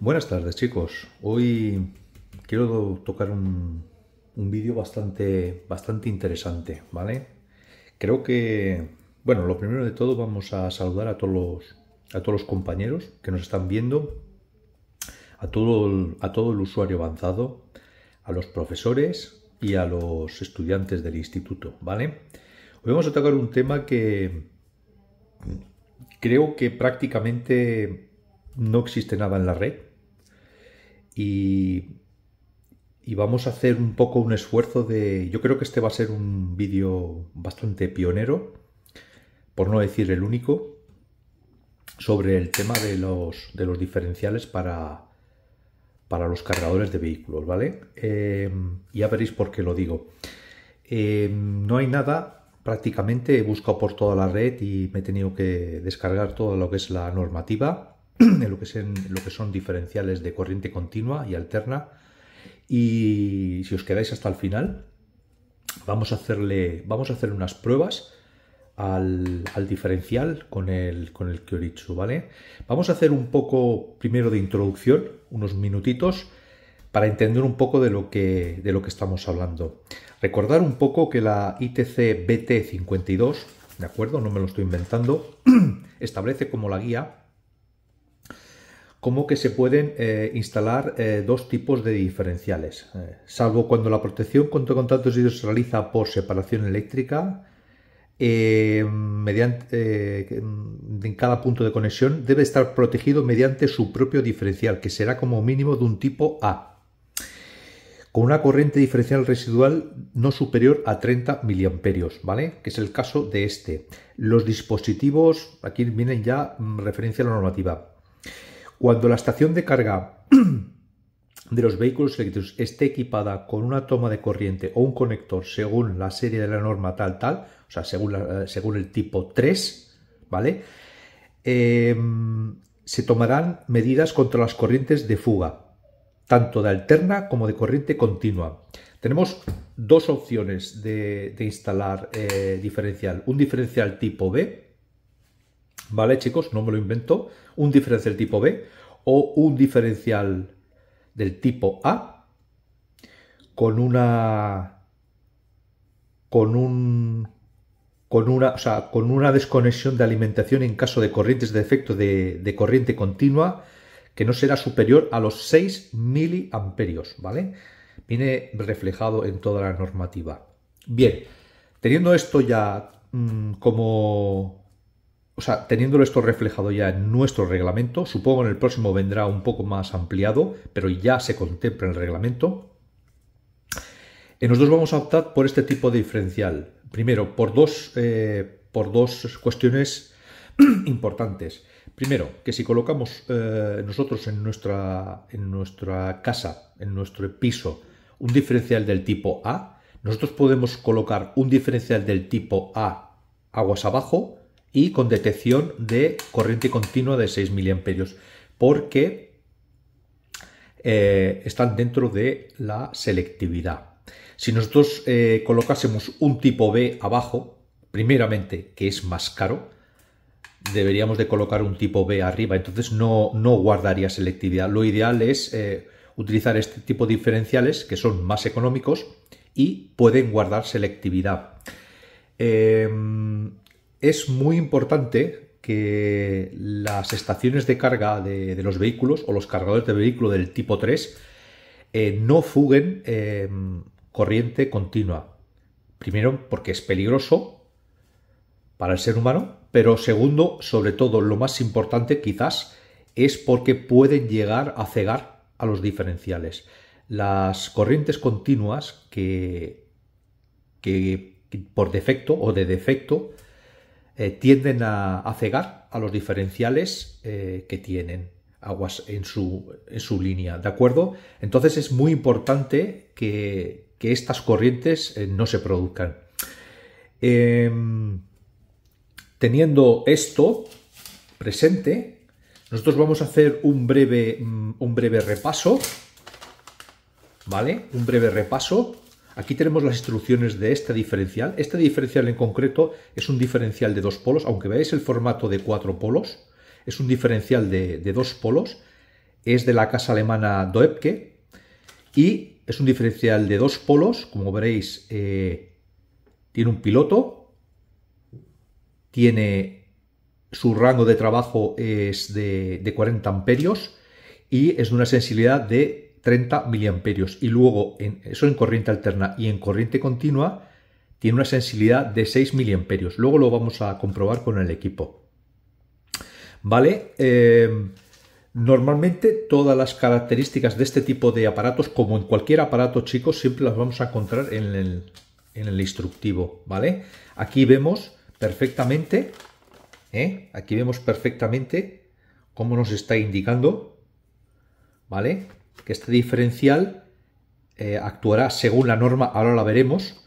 Buenas tardes chicos, hoy quiero tocar un, vídeo bastante, bastante interesante, ¿vale? Creo que, bueno, lo primero de todo vamos a saludar a todos los, a todos los compañeros que nos están viendo, a todo, a todo el usuario avanzado, a los profesores y a los estudiantes del instituto, ¿vale? Hoy vamos a tocar un tema que creo que prácticamente no existe nada en la red, y, vamos a hacer un poco un esfuerzo de... Yo creo que este va a ser un vídeo bastante pionero, por no decir el único, sobre el tema de los, de los diferenciales para, para los cargadores de vehículos, ¿vale? Eh, ya veréis por qué lo digo. Eh, no hay nada, prácticamente he buscado por toda la red y me he tenido que descargar todo lo que es la normativa lo que, son, diferenciales de corriente continua y alterna. Y si os quedáis hasta el final, vamos a hacerle, vamos a hacer unas pruebas al, diferencial con el, con el que ¿vale? Vamos a hacer un poco primero de introducción, unos minutitos, para entender un poco de lo que, de lo que estamos hablando. Recordar un poco que la ITC BT52, ¿de acuerdo? No me lo estoy inventando, establece como la guía como que se pueden eh, instalar eh, dos tipos de diferenciales, eh, salvo cuando la protección contra contactos hídricos se realiza por separación eléctrica, mediante, en cada punto de conexión debe estar protegido mediante su propio diferencial, que será como mínimo de un tipo A, con una corriente diferencial residual no superior a 30 mA, ¿vale? Que es el caso de este. Los dispositivos, aquí vienen ya mm, referencia a la normativa cuando la estación de carga de los vehículos eléctricos esté equipada con una toma de corriente o un conector según la serie de la norma tal tal, o sea, según, eh, según el tipo 3, ¿vale? Em, se tomarán medidas contra las corrientes de fuga, tanto de alterna como de corriente continua. Tenemos dos opciones de, instalar eh, diferencial, un diferencial tipo B ¿Vale, chicos? No me lo invento. Un diferencial tipo B o un diferencial del tipo A con una con un con una, o sea, con una desconexión de alimentación en caso de corrientes de efecto de, corriente continua que no será superior a los 6 miliamperios, ¿vale? Viene reflejado en toda la normativa. Bien, teniendo esto ya mm, como o sea, teniéndolo esto reflejado ya en nuestro reglamento, supongo en el próximo vendrá un poco más ampliado, pero ya se contempla en el reglamento. Eh, nosotros vamos a optar por este tipo de diferencial. Primero, por dos, eh, por dos cuestiones importantes. Primero, que si colocamos eh, nosotros en nuestra, en nuestra casa, en nuestro piso, un diferencial del tipo A, nosotros podemos colocar un diferencial del tipo A aguas abajo, y con detección de corriente continua de 6 mA, porque eh, están dentro de la selectividad. Si nosotros eh, colocásemos un tipo B abajo, primeramente que es más caro, deberíamos de colocar un tipo B arriba, entonces no, no guardaría selectividad. Lo ideal es eh, utilizar este tipo de diferenciales que son más económicos y pueden guardar selectividad. Em, es muy importante que las estaciones de carga de, los vehículos o los cargadores de vehículo del tipo 3 eh, no fuguen em, corriente continua. Primero, porque es peligroso para el ser humano, pero segundo, sobre todo, lo más importante quizás, es porque pueden llegar a cegar a los diferenciales. Las corrientes continuas que por defecto o de defecto eh, tienden a, cegar a los diferenciales eh, que tienen aguas en su, en su, línea, ¿de acuerdo? Entonces es muy importante que, estas corrientes eh, no se produzcan. Em, teniendo esto presente, nosotros vamos a hacer un breve, mm, un breve repaso, ¿vale? Un breve repaso Aquí tenemos las instrucciones de este diferencial. Este diferencial en concreto es un diferencial de dos polos, aunque veáis el formato de cuatro polos, es un diferencial de, dos polos, es de la casa alemana Doepke y es un diferencial de dos polos, como veréis, eh, tiene un piloto, tiene su rango de trabajo es de, de 40 amperios y es de una sensibilidad de 30 miliamperios y luego eso en corriente alterna y en corriente continua tiene una sensibilidad de 6 miliamperios. Luego lo vamos a comprobar con el equipo. ¿Vale? Em, normalmente todas las características de este tipo de aparatos, como en cualquier aparato chicos, siempre las vamos a encontrar en el, en el instructivo. ¿Vale? Aquí vemos perfectamente, ¿eh? aquí vemos perfectamente cómo nos está indicando, ¿vale? que este diferencial eh, actuará según la norma, ahora la veremos,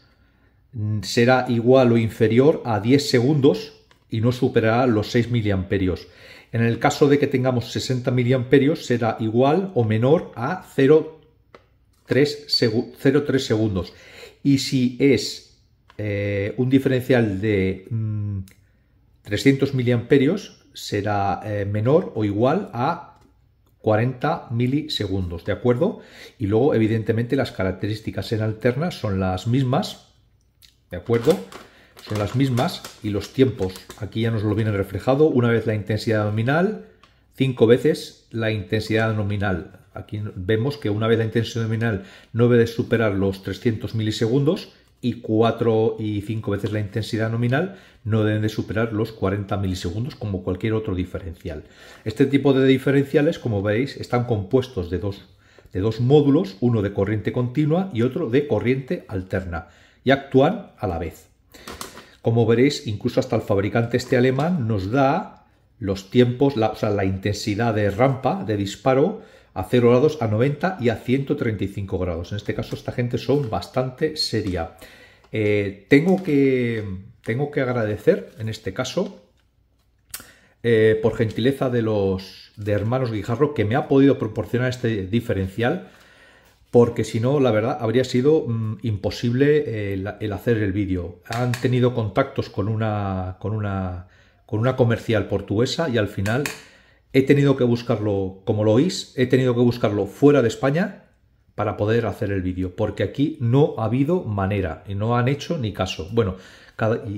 mm, será igual o inferior a 10 segundos y no superará los 6 miliamperios. En el caso de que tengamos 60 miliamperios será igual o menor a 0,3 segundos. Y si es eh, un diferencial de 300 mm, miliamperios será eh, menor o igual a 40 milisegundos, ¿de acuerdo? Y luego, evidentemente, las características en alternas son las mismas, ¿de acuerdo? Son las mismas y los tiempos, aquí ya nos lo viene reflejado, una vez la intensidad nominal, cinco veces la intensidad nominal. Aquí vemos que una vez la intensidad nominal no debe superar los 300 milisegundos, y 4 y 5 veces la intensidad nominal no deben de superar los 40 milisegundos como cualquier otro diferencial. Este tipo de diferenciales, como veis, están compuestos de dos, de dos módulos, uno de corriente continua y otro de corriente alterna, y actúan a la vez. Como veréis, incluso hasta el fabricante este alemán nos da los tiempos, la intensidad de rampa, de disparo, a 0 grados, a 90 y a 135 grados. En este caso esta gente son bastante seria. Eh, tengo, que, tengo que agradecer en este caso eh, por gentileza de los de hermanos Guijarro que me ha podido proporcionar este diferencial porque si no, la verdad, habría sido mm, imposible eh, el, hacer el vídeo. Han tenido contactos con una, con, una, con una comercial portuguesa y al final he tenido que buscarlo, como lo oís, he tenido que buscarlo fuera de España para poder hacer el vídeo, porque aquí no ha habido manera y no han hecho ni caso. Bueno,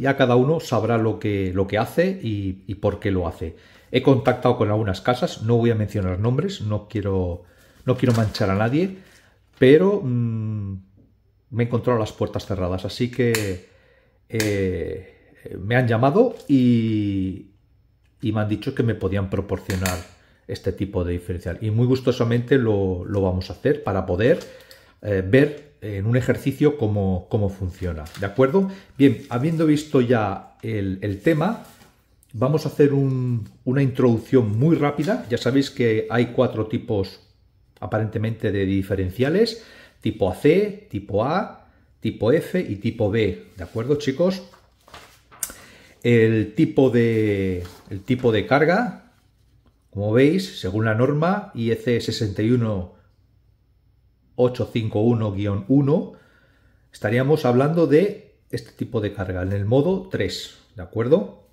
ya cada uno sabrá lo que, lo que hace y, por qué lo hace. He contactado con algunas casas, no voy a mencionar nombres, no quiero, no quiero manchar a nadie, pero mm, me he encontrado las puertas cerradas, así que eh, me han llamado y, y me han dicho que me podían proporcionar este tipo de diferencial. Y muy gustosamente lo, vamos a hacer para poder eh, ver en un ejercicio cómo, funciona. ¿De acuerdo? Bien, habiendo visto ya el, tema, vamos a hacer una introducción muy rápida. Ya sabéis que hay cuatro tipos aparentemente de diferenciales, tipo AC, tipo A, tipo F y tipo B. ¿De acuerdo, chicos? el tipo de, el tipo de carga, como veis, según la norma IEC 61851-1, estaríamos hablando de este tipo de carga, en el modo 3, ¿de acuerdo?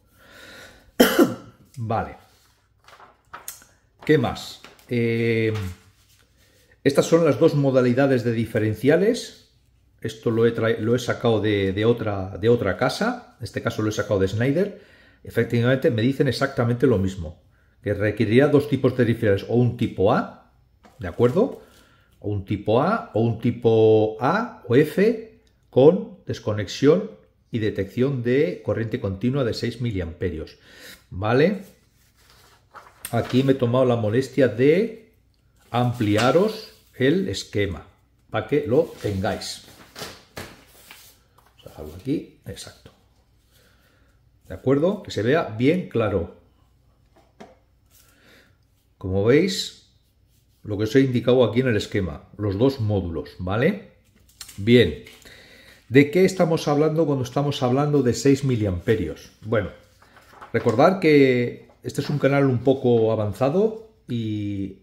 vale. ¿Qué más? Eh, estas son las dos modalidades de diferenciales esto lo he, sacado de, otra, casa, en este caso lo he sacado de Snyder. Efectivamente, me dicen exactamente lo mismo, que requeriría dos tipos de diferenciales, o un tipo A, ¿de acuerdo? O un tipo A, o un tipo A o F con desconexión y detección de corriente continua de 6 miliamperios, ¿vale? Aquí me he tomado la molestia de ampliaros el esquema para que lo tengáis aquí, exacto. ¿De acuerdo? Que se vea bien claro. Como veis, lo que os he indicado aquí en el esquema, los dos módulos, ¿vale? Bien. ¿De qué estamos hablando cuando estamos hablando de 6 miliamperios? Bueno, recordar que este es un canal un poco avanzado y,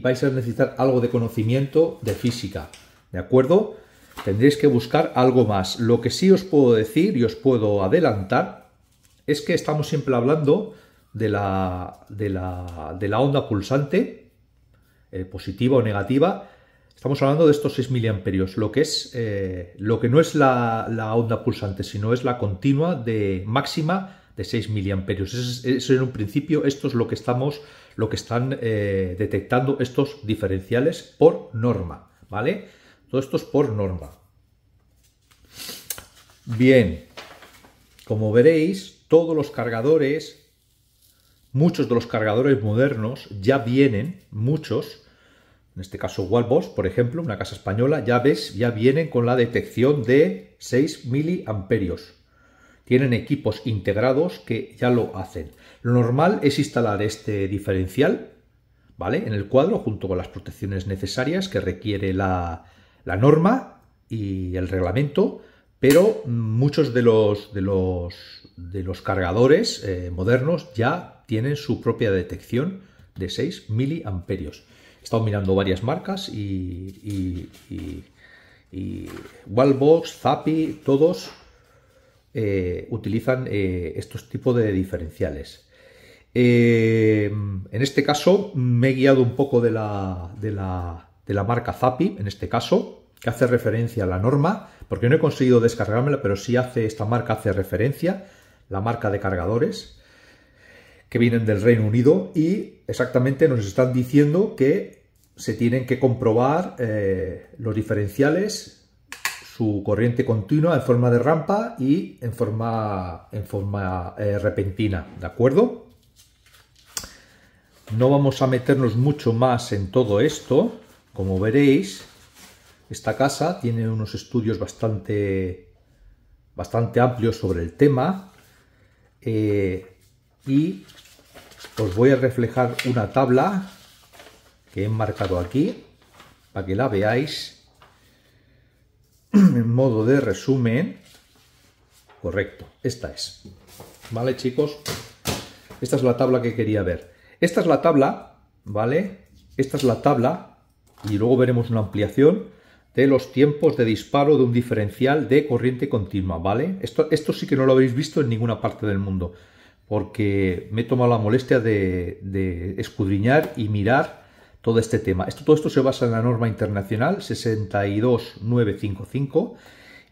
vais a necesitar algo de conocimiento de física, ¿de acuerdo? Tendréis que buscar algo más. Lo que sí os puedo decir y os puedo adelantar es que estamos siempre hablando de la, de la, onda pulsante, eh, positiva o negativa. Estamos hablando de estos 6 miliamperios, lo que, es, eh, lo que no es la, onda pulsante, sino es la continua de máxima de 6 miliamperios. Eso, en un principio, esto es lo que estamos, lo que están eh, detectando estos diferenciales por norma, ¿vale? Todo esto es por norma. Bien, como veréis, todos los cargadores, muchos de los cargadores modernos ya vienen, muchos, en este caso Wallbox, por ejemplo, una casa española, ya ves, ya vienen con la detección de 6 miliamperios. Tienen equipos integrados que ya lo hacen. Lo normal es instalar este diferencial, ¿vale? En el cuadro, junto con las protecciones necesarias que requiere la, la norma y el reglamento, pero muchos de los, de los, de los cargadores eh, modernos ya tienen su propia detección de 6 miliamperios. He estado mirando varias marcas y, y, y, Wallbox, Zapi, todos eh, utilizan eh, estos tipos de diferenciales. en este caso me he guiado un poco de la, de la, de la marca Zapi, en este caso, que hace referencia a la norma, porque no he conseguido descargármela, pero sí hace, esta marca hace referencia, la marca de cargadores, que vienen del Reino Unido, y exactamente nos están diciendo que se tienen que comprobar eh, los diferenciales, su corriente continua en forma de rampa y en forma, en forma eh, repentina, ¿de acuerdo? No vamos a meternos mucho más en todo esto, como veréis, esta casa tiene unos estudios bastante, bastante amplios sobre el tema eh, y os voy a reflejar una tabla que he marcado aquí para que la veáis en modo de resumen. Correcto, esta es. ¿Vale, chicos? Esta es la tabla que quería ver. Esta es la tabla, ¿vale? Esta es la tabla y luego veremos una ampliación de los tiempos de disparo de un diferencial de corriente continua, ¿vale? Esto, esto sí que no lo habéis visto en ninguna parte del mundo, porque me he tomado la molestia de, escudriñar y mirar todo este tema. Esto, todo esto se basa en la norma internacional 62955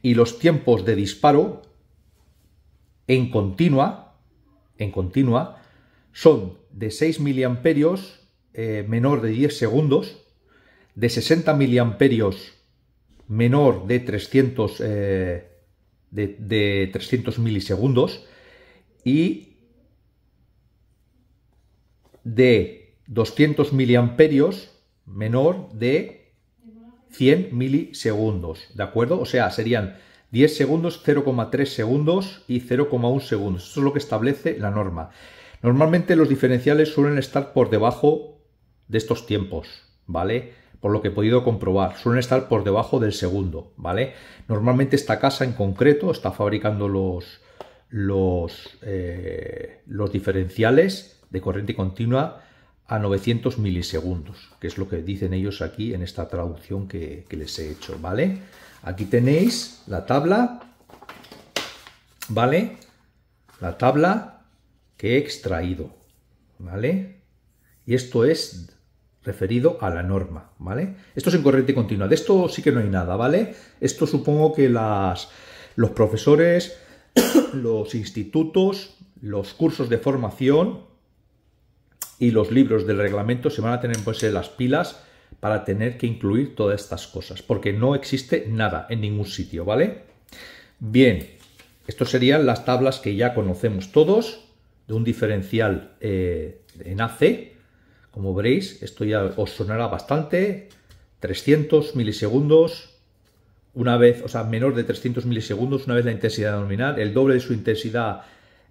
y los tiempos de disparo en continua, en continua son de 6 miliamperios eh, menor de 10 segundos de 60 miliamperios menor de 300, eh, de, 300 milisegundos y de 200 miliamperios menor de 100 milisegundos, ¿de acuerdo? O sea, serían 10 segundos, 0,3 segundos y 0,1 segundos. Esto es lo que establece la norma. Normalmente los diferenciales suelen estar por debajo de estos tiempos, ¿vale? por lo que he podido comprobar, suelen estar por debajo del segundo, ¿vale? Normalmente esta casa en concreto está fabricando los, los, eh, los diferenciales de corriente continua a 900 milisegundos, que es lo que dicen ellos aquí en esta traducción que, que les he hecho, ¿vale? Aquí tenéis la tabla, ¿vale? La tabla que he extraído, ¿vale? Y esto es referido a la norma, ¿vale? Esto es en corriente continua, de esto sí que no hay nada, ¿vale? Esto supongo que las, los profesores, los institutos, los cursos de formación y los libros del reglamento se van a tener pues en las pilas para tener que incluir todas estas cosas, porque no existe nada en ningún sitio, ¿vale? Bien, estas serían las tablas que ya conocemos todos de un diferencial eh, en AC, como veréis, esto ya os sonará bastante. 300 milisegundos, una vez, o sea, menor de 300 milisegundos, una vez la intensidad nominal, el doble de su intensidad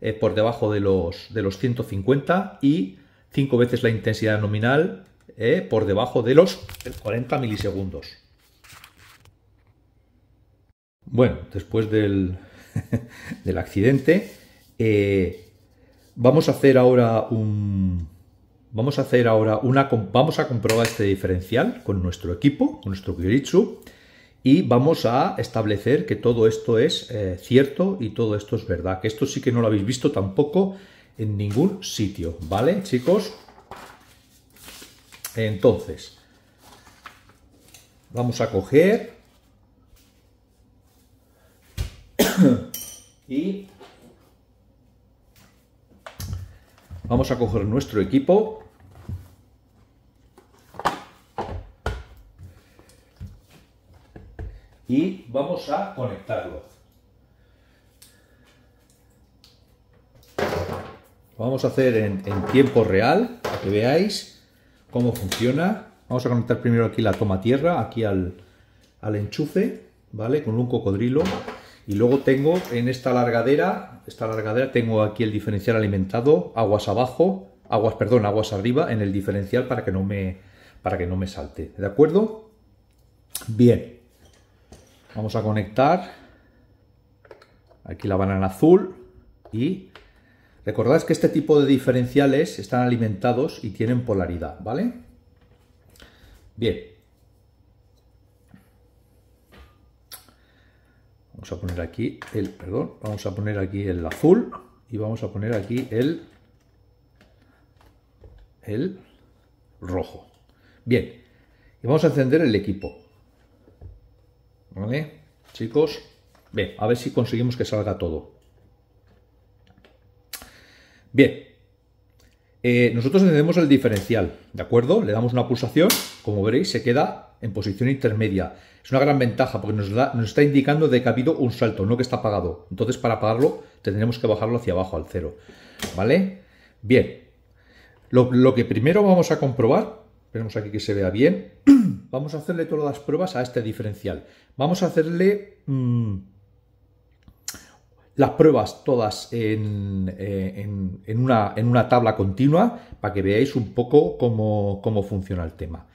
eh, por debajo de los, de los 150 y cinco veces la intensidad nominal eh, por debajo de los 40 milisegundos. Bueno, después del, accidente, eh, vamos a hacer ahora un, Vamos a hacer ahora una, vamos a comprobar este diferencial con nuestro equipo, con nuestro Kiritsu, y vamos a establecer que todo esto es eh, cierto y todo esto es verdad, que esto sí que no lo habéis visto tampoco en ningún sitio, ¿vale, chicos? Entonces, vamos a coger y vamos a coger nuestro equipo y vamos a conectarlo. vamos a hacer en, tiempo real, para que veáis cómo funciona. Vamos a conectar primero aquí la toma tierra, aquí al, enchufe, ¿vale? Con un cocodrilo. Y luego tengo en esta largadera, esta largadera tengo aquí el diferencial alimentado, aguas abajo, aguas, perdón, aguas arriba en el diferencial para que no me, para que no me salte. ¿De acuerdo? Bien. Vamos a conectar. Aquí la banana azul. Y recordad que este tipo de diferenciales están alimentados y tienen polaridad, ¿vale? Bien. Vamos a poner aquí el, perdón, vamos a poner aquí el azul y vamos a poner aquí el, el rojo. Bien, y vamos a encender el equipo. ¿Vale? Chicos, ve a ver si conseguimos que salga todo. Bien, eh, nosotros tenemos el diferencial, ¿de acuerdo? Le damos una pulsación, como veréis, se queda en posición intermedia. Es una gran ventaja porque nos, nos está indicando de que ha habido un salto, no que está apagado. Entonces, para apagarlo, tendremos que bajarlo hacia abajo, al cero. ¿Vale? Bien. Lo, lo que primero vamos a comprobar Esperemos aquí que se vea bien. Vamos a hacerle todas las pruebas a este diferencial. Vamos a hacerle mm, las pruebas todas eh, en, una, tabla continua para que veáis un poco cómo funciona el tema.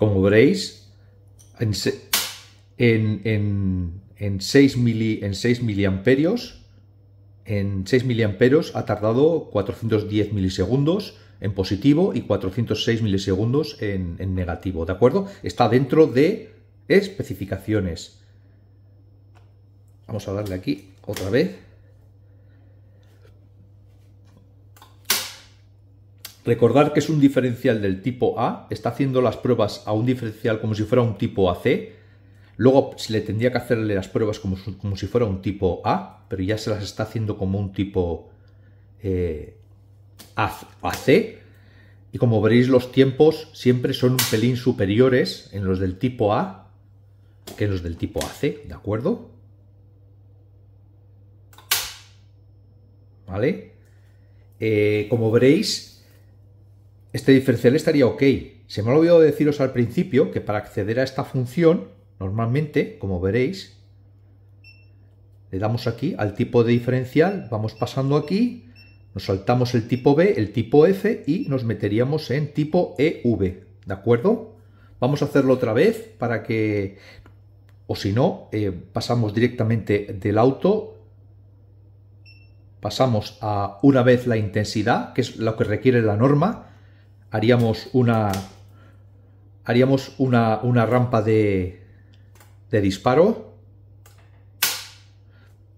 Como veréis, en, en 6, en miliamperios, ha tardado 410 milisegundos en positivo y 406 milisegundos en, en negativo, ¿de acuerdo? Está dentro de especificaciones. Vamos a darle aquí otra vez. Recordar que es un diferencial del tipo A, está haciendo las pruebas a un diferencial como si fuera un tipo AC, luego se pues, le tendría que hacerle las pruebas como, como si fuera un tipo A, pero ya se las está haciendo como un tipo eh, AC, y como veréis los tiempos siempre son un pelín superiores en los del tipo A que en los del tipo AC, ¿de acuerdo? ¿Vale? Eh, como veréis, este diferencial estaría ok. Se me ha olvidado deciros al principio que para acceder a esta función, normalmente, como veréis, le damos aquí al tipo de diferencial, vamos pasando aquí, nos saltamos el tipo B, el tipo F y nos meteríamos en tipo EV, ¿de acuerdo? Vamos a hacerlo otra vez para que, o si no, eh, pasamos directamente del auto, pasamos a una vez la intensidad, que es lo que requiere la norma, haríamos una haríamos una, rampa de, de, disparo.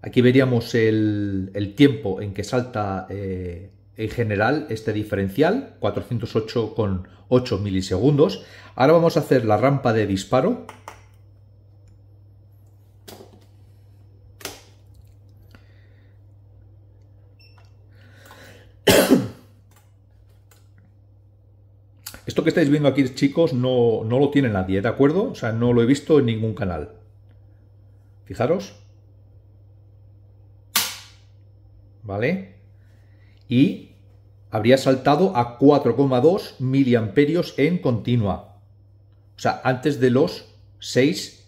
Aquí veríamos el, tiempo en que salta eh, en general este diferencial, 408,8 milisegundos. Ahora vamos a hacer la rampa de disparo. que estáis viendo aquí, chicos, no, no lo tiene nadie, ¿de acuerdo? O sea, no lo he visto en ningún canal. Fijaros. ¿Vale? Y habría saltado a 4,2 miliamperios en continua. O sea, antes de los 6,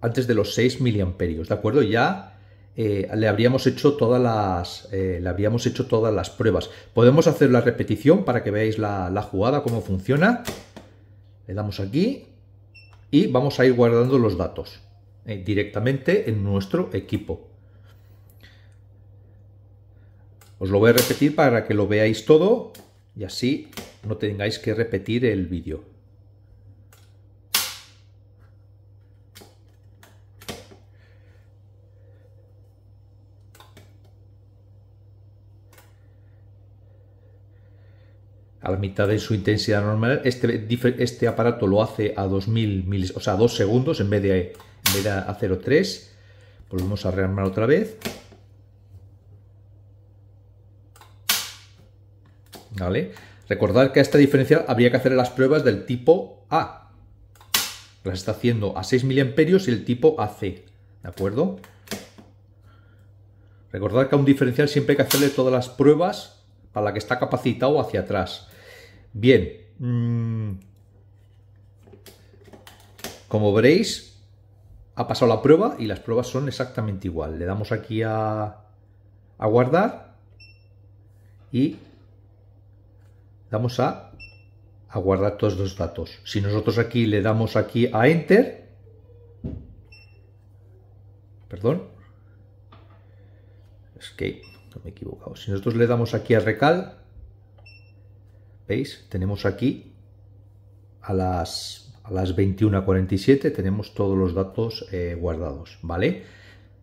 antes de los 6 miliamperios, ¿de acuerdo? Ya eh, le habríamos hecho todas las eh, hecho todas las pruebas. Podemos hacer la repetición para que veáis la, jugada, cómo funciona. Le damos aquí y vamos a ir guardando los datos eh, directamente en nuestro equipo. Os lo voy a repetir para que lo veáis todo y así no tengáis que repetir el vídeo. a la mitad de su intensidad normal. Este, este aparato lo hace a 2000 o sea, 2 segundos en vez de, a 0,3. Volvemos a rearmar otra vez. ¿Vale? Recordar que a esta diferencial habría que hacer las pruebas del tipo A. Las está haciendo a 6 amperios y el tipo AC. ¿De acuerdo? Recordar que a un diferencial siempre hay que hacerle todas las pruebas para la que está capacitado hacia atrás. Bien. Mm. Como veréis, ha pasado la prueba y las pruebas son exactamente igual. Le damos aquí a, guardar y damos a, guardar todos los datos. Si nosotros aquí le damos aquí a Enter, perdón, escape, me he equivocado. Si nosotros le damos aquí a Recal, ¿Veis? Tenemos aquí a las, a las 21.47 tenemos todos los datos eh, guardados, ¿vale?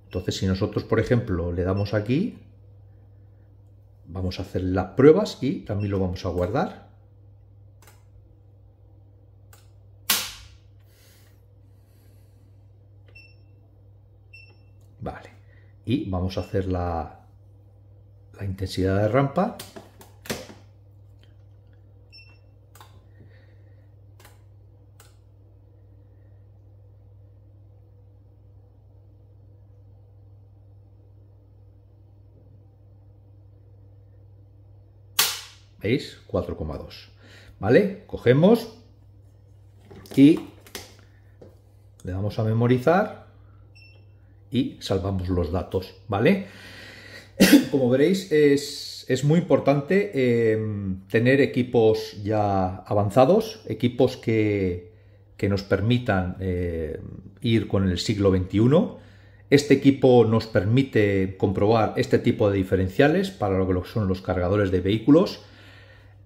Entonces, si nosotros, por ejemplo, le damos aquí, vamos a hacer las pruebas y también lo vamos a guardar. Vale. Y vamos a hacer la, la intensidad de rampa ¿Veis? 4,2. ¿Vale? Cogemos y le damos a memorizar y salvamos los datos, ¿vale? Como veréis, es, muy importante eh, tener equipos ya avanzados, equipos que, que nos permitan eh, ir con el siglo XXI. Este equipo nos permite comprobar este tipo de diferenciales para lo que son los cargadores de vehículos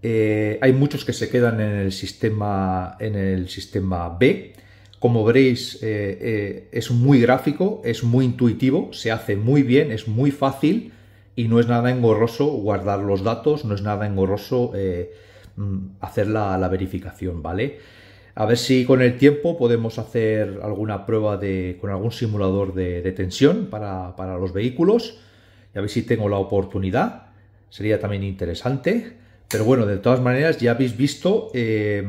eh, hay muchos que se quedan en el sistema, en el sistema B. Como veréis, eh, eh, es muy gráfico, es muy intuitivo, se hace muy bien, es muy fácil y no es nada engorroso guardar los datos, no es nada engorroso mm, hacer la, verificación, ¿vale? A ver si con el tiempo podemos hacer alguna prueba de, con algún simulador de, tensión para, para los vehículos. Y a ver si tengo la oportunidad. Sería también interesante. Pero bueno, de todas maneras ya habéis visto, eh,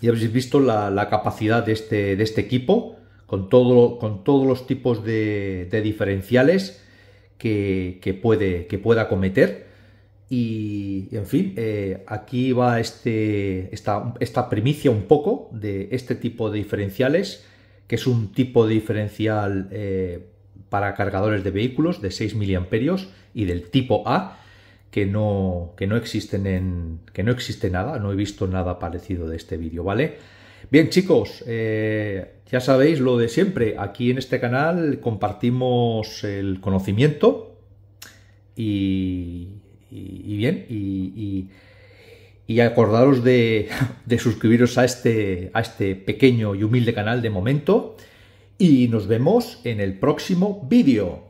ya habéis visto la, capacidad este, de este, equipo con, todo, con todos los tipos de, diferenciales que, puede, que pueda cometer. Y, en fin, eh, aquí va este, esta, primicia un poco de este tipo de diferenciales, que es un tipo de diferencial eh, para cargadores de vehículos de 6 mA y del tipo A que no, no existen en, que no existe nada, no he visto nada parecido de este vídeo, ¿vale? Bien chicos, eh, ya sabéis lo de siempre, aquí en este canal compartimos el conocimiento y, bien, y, acordaros de, de, suscribiros a este, a este pequeño y humilde canal de momento y nos vemos en el próximo vídeo.